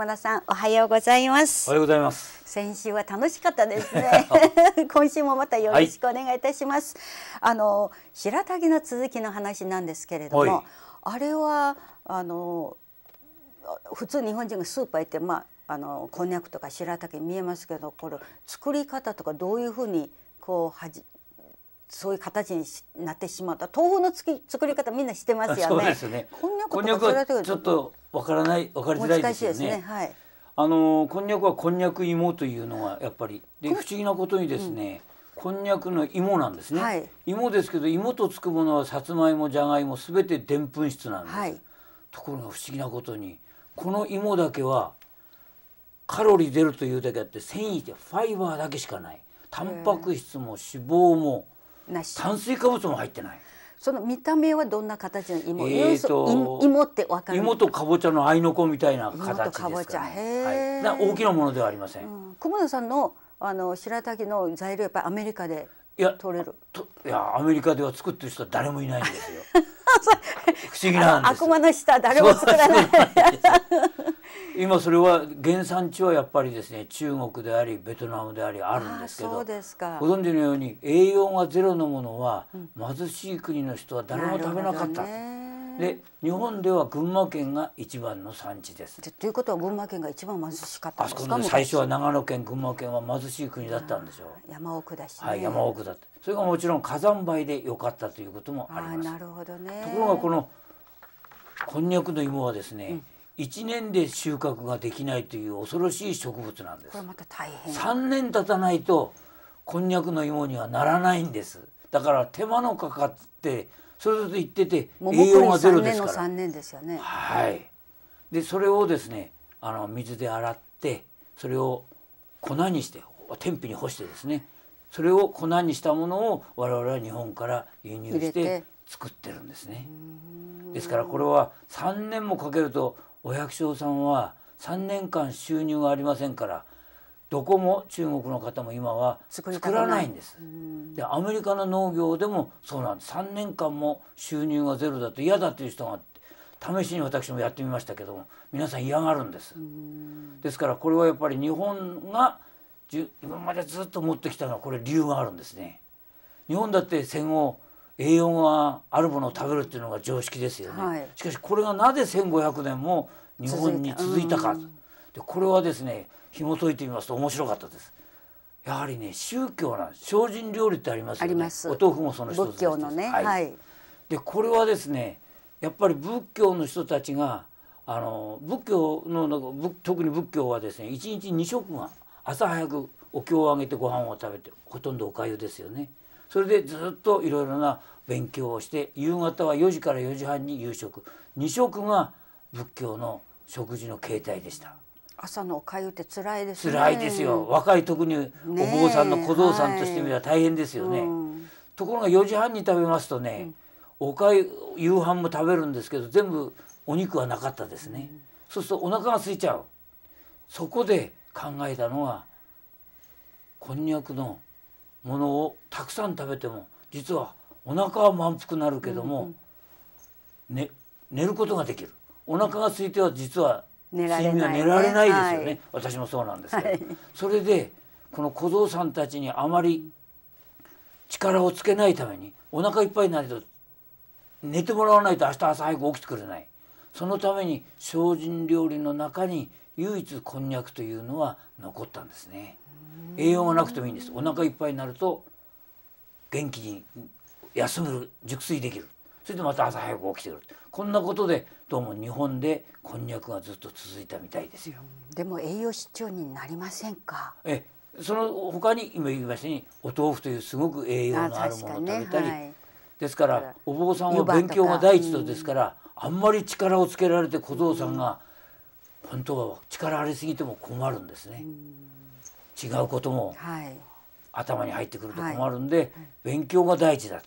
熊田さんおはようございますおはようございます先週は楽しかったですね 今週もまたよろしくお願いいたします、はい、あの白滝の続きの話なんですけれども、はい、あれはあの普通日本人がスーパー行ってまああのこんにゃくとか白滝見えますけどこれ作り方とかどういうふうにこうはじそういう形になってしまった豆腐のつき作り方みんな知ってますよね。ねこんにゃくとかそれちょっとわからないわかりづらいですよね。ねはい、あのこんにゃくはこんにゃく芋というのはやっぱりで不思議なことにですね、うん、こんにゃくの芋なんですね、はい、芋ですけど芋とつくものはさつまいもじゃがいもすべてでんぷん質なんです、はい、ところが不思議なことにこの芋だけはカロリー出るというだけあって繊維ってファイバーだけしかないタンパク質も脂肪も、えーなし炭水化物も入ってないその見た目はどんな形の芋、えーと、と芋ってわかる芋とかぼちゃの合いの子みたいな形ですか、ね、はい、大きなものではありません、うん、久保田さんのあの白滝の材料やっぱりアメリカでいや取れるいやアメリカでは作ってる人は誰もいないんですよ 不思議なんです悪魔の下誰も作らない 今それは原産地はやっぱりですね中国でありベトナムでありあるんですけどご存知のように栄養がゼロのものは貧しい国の人は誰も食べなかった。で日本では群馬県が一番の産地です。ということは群馬県が一番貧しかったんですか。あそこ最初は長野県群馬県は貧しい国だったんでしょう。山奥だし、ね、はい、山奥だっそれがもちろん火山灰で良かったということもあります。なるほどね。ところがこのこんにゃくの芋はですね、うん、一年で収穫ができないという恐ろしい植物なんですこれまた大変3年経たないとこんにゃくの芋にはならないんですだから手間のかかってそれぞれ言ってて栄養がゼロですから3年ですよねはいでそれをですねあの水で洗ってそれを粉にして天日に干してですねそれを粉にしたものを我々は日本から輸入して作ってるんですねですからこれは3年もかけるとお百姓さんは3年間収入がありませんからどこも中国の方も今は作らないんです。でアメリカの農業でもそうなんです3年間も収入がゼロだと嫌だという人が試しに私もやってみましたけども皆さん嫌がるんです。ですからこれはやっぱり日本が今までずっと持ってきたのはこれ理由があるんですね。日本だって戦後栄養があるものを食べるっていうのが常識ですよね、はい、しかしこれがなぜ1500年も日本に続いたか、うでこれはですね紐解いてみますと面白かったですやはりね宗教な精進料理ってありますよねお豆腐もその一つですのね、はい、はい、でこれはですねやっぱり仏教の人たちがあの仏教の特に仏教はですね1日2食が朝早くお経をあげてご飯を食べてほとんどお粥ですよねそれでずっといろいろな勉強をして夕方は4時から4時半に夕食2食が仏教の食事の形態でした。朝のおかゆってつらいです、ね、らいですよ若い特にお坊さんの小僧さんとしてみれば大変ですよね、はいところが4時半に食べますとね、うん、おかゆ夕飯も食べるんですけど全部お肉はなかったですね、うん、そうするとお腹が空いちゃうそこで考えたのはこんにゃくのものをたくさん食べても実はお腹は満腹なるけども、ね、寝ることができるお腹が空いては実は睡眠は寝られないですよね、はい、私もそうなんですけど、はい、それでこの小僧さんたちにあまり力をつけないためにお腹いっぱいになると寝てもらわないと明日朝早く起きてくれないそのために精進料理の中に唯一こんにゃくというのは残ったんですね。栄養がなくてもいいんですお腹いっぱいになると元気に休める熟睡できるそれでまた朝早く起きてくるこんなことでどうも日本でこんにゃくがずっと続いたみたいですよでも栄養失調になりませんかえその他に今言いましたようにお豆腐というすごく栄養のあるものを食べたり、ねはい、ですからお坊さんは勉強が第一とですから、あんまり力をつけられて小僧さんが、ん、本当は力ありすぎても困るんですね。うん違うことも頭に入ってくると困るんで、勉強が第一だと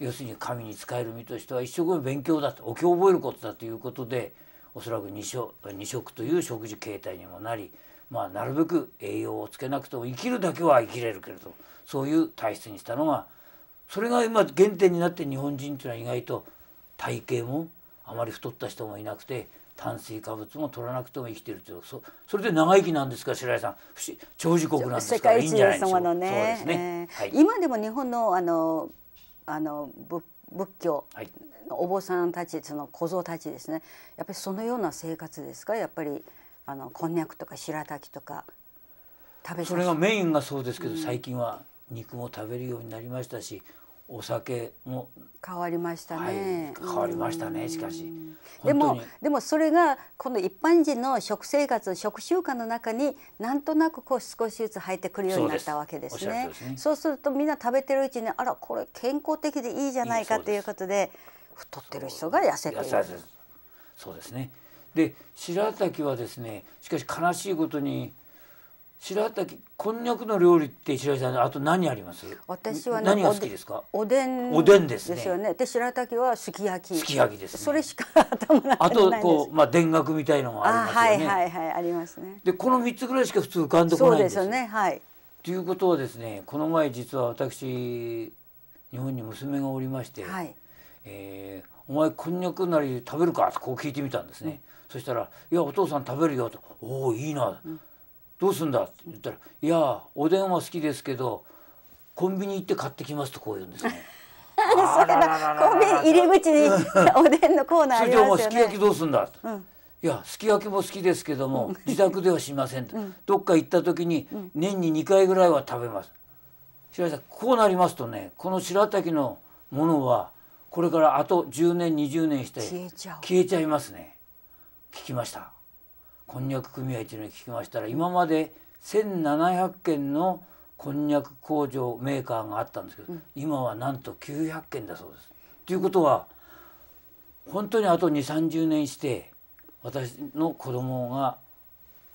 要するに神に仕える身としては一生懸命勉強だとお経を覚えることだということでおそらく二食二食という食事形態にもなり、まあ、なるべく栄養をつけなくても生きるだけは生きれるけれどそういう体質にしたのがそれが今原点になって日本人というのは意外と体型もあまり太った人もいなくて炭水化物も取らなくても生きてるというそそれで長生きなんですか白井さん長寿国なんですからいいんじゃないでしうか、ねねえーはい、今でも日本のあのあの仏仏教、はい、お坊さんたちその小僧たちですねやっぱりそのような生活ですかやっぱりあのこんにゃくとか白滝とか食べそれがメインがそうですけど、うん、最近は肉も食べるようになりましたしお酒も変わりましたね、はい、変わりましたねしかしでもでもそれがこの一般人の食生活食習慣の中になんとなくこう少しずつ入ってくるようになったわけですね、ね、そうするとみんな食べてるうちにあらこれ健康的でいいじゃないかということで太ってる人が痩せてるそうですねで白滝はですねしかし悲しいことに白滝こんにゃくの料理って白井さんあと何あります私は、ね、何が好きですかおでんおでんですですよねで白滝はすき焼きすき焼きです、ね、それしか 頭があとこうまあ田楽みたいのもありますよねはいはいはいありますねでこの三つぐらいしか普通浮かんでこないんですよねはいということはですねこの前実は私日本に娘がおりまして、はい、えー、お前こんにゃくなり食べるか?」とこう聞いてみたんですね、うん、そしたら「いやお父さん食べるよ」と「おおいいな」うんどうすんだ?」って言ったら「いやおでんは好きですけどコンビニ行って買ってきます」とこう言うんですね。それはコンビニ入り口におでんのコーナーありますよね。それすき焼きどうすんだうんいやすき焼きも好きですけども自宅ではしませんうん、どっか行った時に年に2回ぐらいは食べます、白滝さんこうなりますとねこの白滝のものはこれからあと10年20年して消えちゃいますね聞きましたこんにゃく組合というのに聞きましたら今まで1,700件のこんにゃく工場メーカーがあったんですけど、うん、今はなんと900件だそうです。ということは本当にあと2 3 0年して私の子供が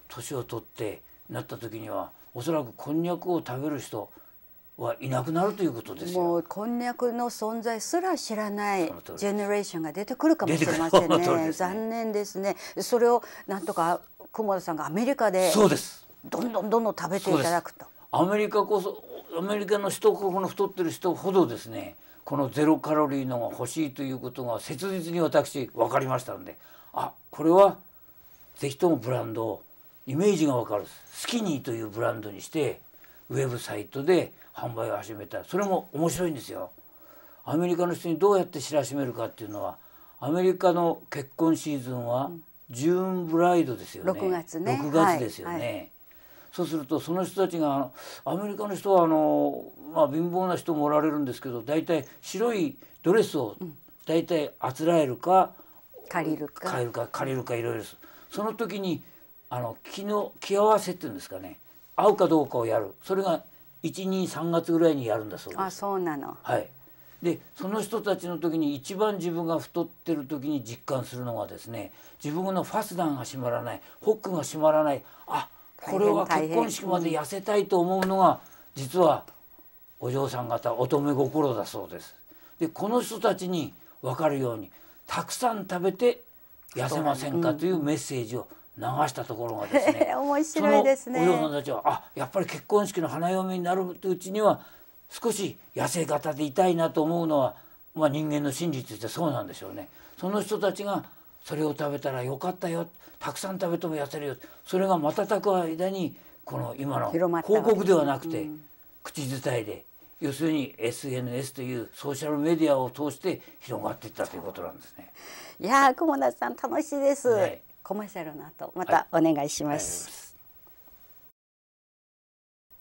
年を取ってなった時にはおそらくこんにゃくを食べる人はいなくなるということですよ。もうこんにゃくの存在すら知らないジェネレーションが出てくるかもしれませんね。ね残念ですね。それをなんとか久保田さんがアメリカでそうですどんどんどんどん食べていただくと。アメリカこそアメリカの人この太ってる人ほどですねこのゼロカロリーのが欲しいということが切実に私分かりましたのであこれはぜひともブランドをイメージが分かるスキニーというブランドにして。ウェブサイトで販売を始めたそれも面白いんですよ。アメリカの人にどうやって知らしめるかっていうのはアメリカの結婚シーズンはジューンブライドですよね。6月ね。6月ですよね。はいはい、そうするとその人たちがアメリカの人はあのまあ貧乏な人もおられるんですけど、大体白いドレスを大体あつらえるか、うん、借りるか借りるか借りるかいろいろです。その時にあの気の気合わせっていうんですかね。合うかどうかをやるそれが123月ぐらいにやるんだそうですあそうなのはいでその人たちの時に一番自分が太ってる時に実感するのがですね自分のファスナーが閉まらないホックが閉まらないあこれは結婚式まで痩せたいと思うのが実はお嬢さん方乙女心だそうです。でこの人たちに分かるようにたくさん食べて痩せませんかというメッセージを流したところがですね 面白いですねお嬢さんたちはあやっぱり結婚式の花嫁になるうちには少し痩せ型でいたいなと思うのは、まあ、人間の真理としてそうなんでしょうね。その人たちがそれを食べたらよかったよたくさん食べても痩せるよそれが瞬く間にこの今の広告ではなくて、口伝えで要するに SNS というソーシャルメディアを通して広がっていったということなんですね。いや久保田さん楽しいです、ねコマーシャルの後またお願いします、はい、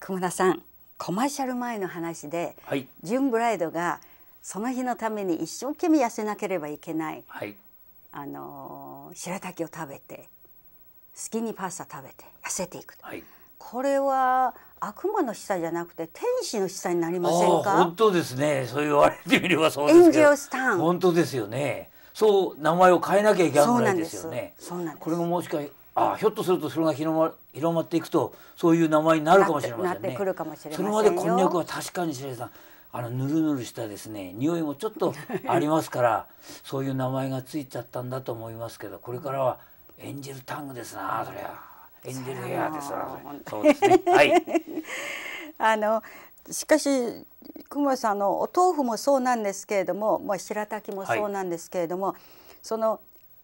熊田さんコマーシャル前の話で、はい、ジュンブライドがその日のために一生懸命痩せなければいけない、はい、あの白滝を食べてスキニーパスタ食べて痩せていく、はい、これは悪魔の示唆じゃなくて天使の示唆になりませんか本当ですねそう言われてみればそうですけどエンジェルスタン本当ですよねそう名前を変えなきゃいけないぐらいですよね。そうなんですこれももしかあひょっとするとそれが広ま広まっていくとそういう名前になるかもしれませんね。くるかもそれまでこんにゃくは確かに白井さんあのぬるぬるしたですね匂いもちょっとありますからそういう名前がついちゃったんだと思いますけどこれからはエンジェルタングですなそりゃエンジェルヘアですなそうですねはい。あのしかし久保さんのお豆腐もそうなんですけれども、まあ、白滝もそうなんですけれども、はい、その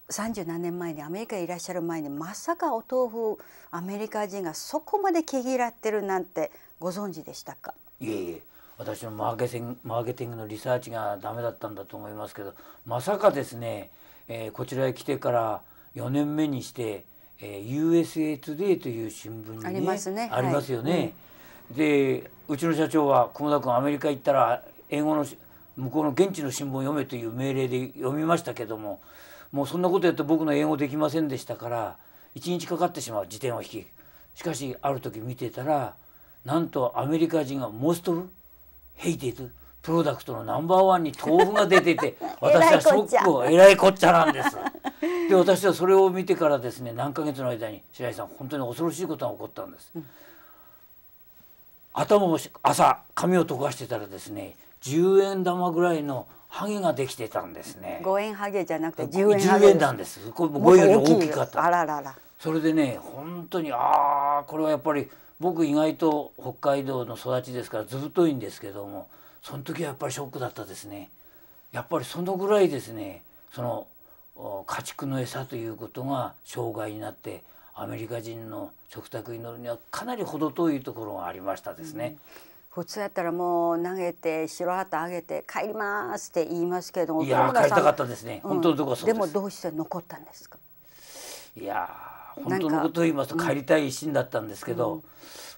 三十何年前にアメリカにいらっしゃる前にまさかお豆腐アメリカ人がそこまで毛嫌ってるなんてご存知でしたかいえいえ私のマーケティングマーケティングのリサーチがダメだったんだと思いますけどまさかですね、えー、こちらへ来てから4年目にして、えー、USA Today という新聞に、ね、ありますねありますよね、はいでうちの社長は久保田君アメリカ行ったら英語の向こうの現地の新聞を読めという命令で読みましたけどももうそんなことやって僕の英語できませんでしたから1日かかってしまう辞典を引きしかしある時見てたらなんとアメリカ人がモストルヘイティドプロダクトのナンバーワンに豆腐が出てて 私はショックをえらいこっちゃなんです。で私はそれを見てからですね何ヶ月の間に白井さん本当に恐ろしいことが起こったんです。うん頭を朝髪を溶かしてたらですね10円玉ぐらいのハゲができてたんですね5円ハゲじゃなくて10円ハゲ円なんですこれ5円より大きかったあらららそれでね本当にああこれはやっぱり僕意外と北海道の育ちですからずぶといんですけどもその時はやっぱりショックだったですねやっぱりそのぐらいですねその家畜の餌ということが障害になってアメリカ人の食卓に乗るにはかなり程遠いところがありましたですね。うん、普通やったらもう投げて白旗あげて帰りますって言いますけれどもいや帰りたかったですね、うん、本当のところでもどうして残ったんですかいや本当のことを言いますと帰りたい一心だったんですけど、うん、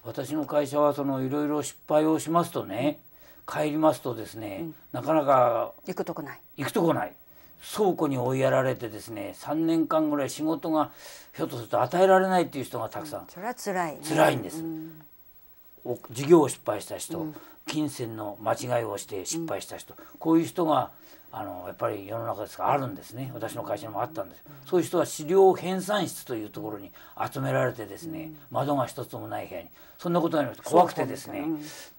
私の会社はそのいろいろ失敗をしますとね帰りますとですね、なかなか行くとこない行くとこない倉庫に追いやられてですね3年間ぐらい仕事がひょっとすると与えられないっていう人がたくさん、うん、それはらい、ね、らいんです、うん、事業を失敗した人、うん、金銭の間違いをして失敗した人、こういう人があのやっぱり世の中ですからあるんですね私の会社にもあったんです、そういう人は資料編纂室というところに集められてですね、窓が一つもない部屋にそんなことになりま怖くてですね、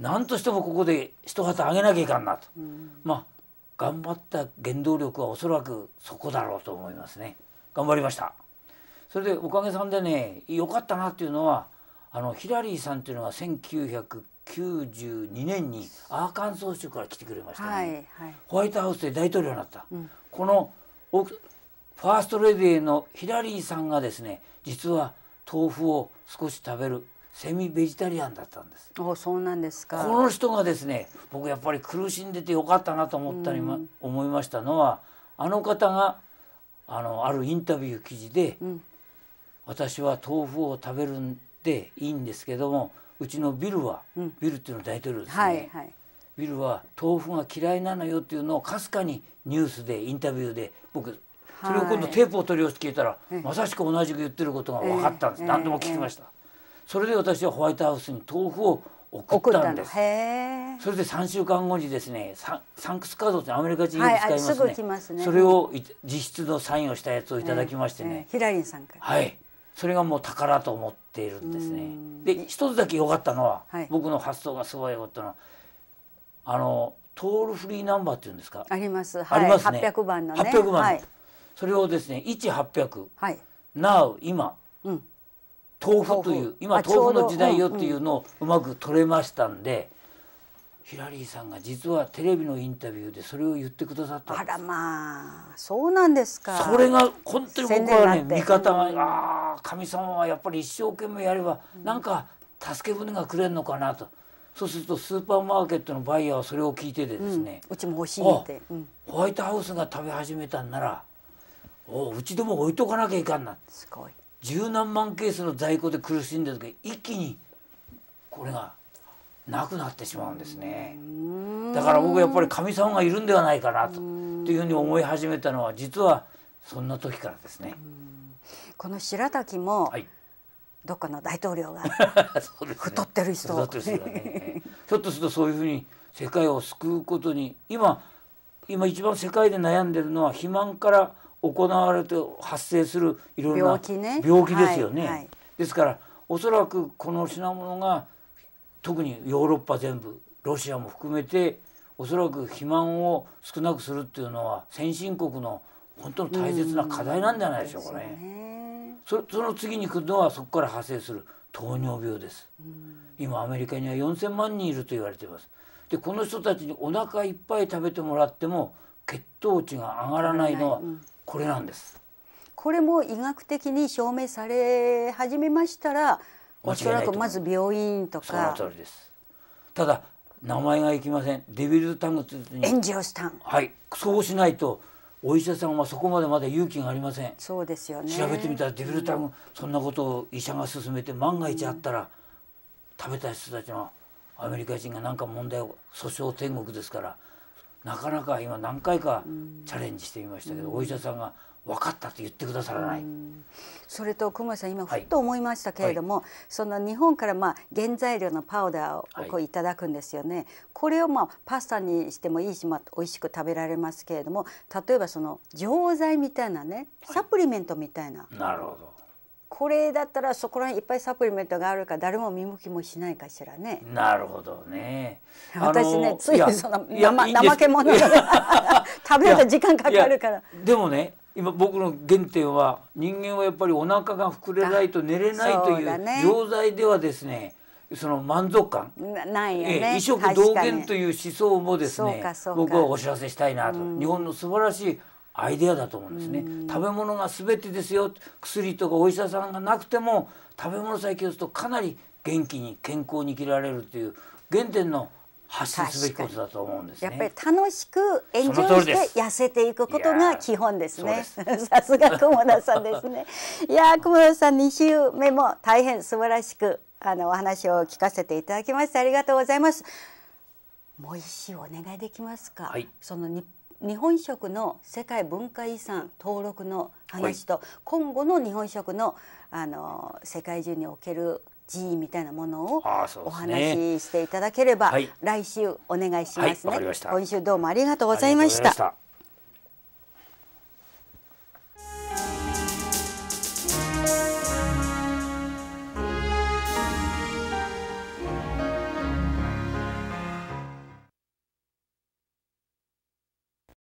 何としてもここで一旗あげなきゃいかんなと、まあ頑張った原動力はおそらくそこだろうと思いますね頑張りましたそれでおかげさんでね良かったなっていうのはあのヒラリーさんっていうのが1992年にアーカンソー州から来てくれましたね、はいはい、ホワイトハウスで大統領になった、うん、このファーストレディーのヒラリーさんがですね実は豆腐を少し食べるセミベジタリアンだったんですおそうなんですかこの人がですね僕やっぱり苦しんでてよかったなと思ったり、ま、思いましたのはあの方があのあるインタビュー記事で、うん、私は豆腐を食べるんでいいんですけどもうちのビルは、うん、ビルっていうのは大統領ですね、はいはい、ビルは豆腐が嫌いなのよっていうのをかすかにニュースでインタビューで僕それを今度テープを取り寄せて聞いたら、まさしく同じく言ってることが分かったんです、えー、何度も聞きました。えーえーそれで私はホワイトハウスに豆腐を送ったんですそれで3週間後にですねサンクスカードってアメリカ人よく使いますねはいすすね、それを実質のサインをしたやつをいただきましてね、えーえー、ヒラリンさんからはいそれがもう宝と思っているんですねで一つだけ良かったのは、はい、僕の発想がすごい良かったのはあのトールフリーナンバーっていうんですかあります、はい、ありますね800番のね8 0番、はい、それをですね1800、はい、Now 今、うん豆腐という今豆腐の時代よっていうのをうまく取れましたんで、ヒラリーさんが実はテレビのインタビューでそれを言ってくださったあらまあそうなんですかそれが本当に僕はね味方が、ああ神様はやっぱり一生懸命やれば、なんか助け舟がくれるのかなと。そうするとスーパーマーケットのバイヤーはそれを聞いてですね、うん、うちも欲しいって、うん、ホワイトハウスが食べ始めたんならおうちでも置いとかなきゃいかんなすごい十何万ケースの在庫で苦しんでる時一気にこれがなくなってしまうんですねだから僕やっぱり神様がいるんではないかなとっていうふうに思い始めたのは実はそんな時からですね。この白滝も、はい、どっかの大統領が ね、太ってる人、ね、ひょっとするとそういうふうに世界を救うことに今今一番世界で悩んでるのは肥満から行われて発生するいろんな病気,、ね、病気ですよね。はいはい、ですからおそらくこの品物が特にヨーロッパ全部ロシアも含めておそらく肥満を少なくするっていうのは先進国の本当の大切な課題なんじゃないでしょうかね。ねそその次に来るのはそこから発生する糖尿病です。今アメリカには4,000万人いると言われています。でこの人たちにお腹いっぱい食べてもらっても血糖値が上がらないのは、うんこれなんですこれも医学的に証明され始めましたらおそらくまず病院とかただ名前がいきませんデビルタグにエンジオスタンはいそうしないとお医者さんはそこまでまだ勇気がありませんそうですよね調べてみたらデビルタグ、うん、そんなことを医者が勧めて万が一あったら、うん、食べた人たちのアメリカ人が何か問題を訴訟天国ですからなかなか今何回かチャレンジしてみましたけど、お医者さんが分かったと言ってくださらない。それと久保さん今ふっと思いましたけれども、はいはい、その日本からまあ原材料のパウダーをこういただくんですよね。はい、これをまあパスタにしてもいいし、まあ美味しく食べられますけれども、例えばその錠剤みたいなね、サプリメントみたいな。なるほど。これだったらそこらへんいっぱいサプリメントがあるから誰も見向きもしないかしらね。なるほどね。私ねついその生怠け者食べると時間かかるから。でもね今僕の原点は人間はやっぱりお腹が膨れないと寝れないという錠剤ではですね。その満足感ないよね、異色同源という思想もですね僕はお知らせしたいなと、日本の素晴らしいアイデアだと思うんですね。食べ物が全てですよ薬とかお医者さんがなくても食べ物さえ気をつけとかなり元気に健康に生きられるという原点の発信すべきことだと思うんです、ね、やっぱり楽しくエンジョイして痩せていくことが基本ですね。さすが久保田さんですね。いや久保田さん2週目も大変素晴らしくあのお話を聞かせていただきましてありがとうございます。もう一週お願いできますか。はい、その日本日本食の世界文化遺産登録の話と、はい、今後の日本食のあの世界中における寺院みたいなものをお話ししていただければ、ね来週お願いしますね、はい、今週どうもありがとうございました。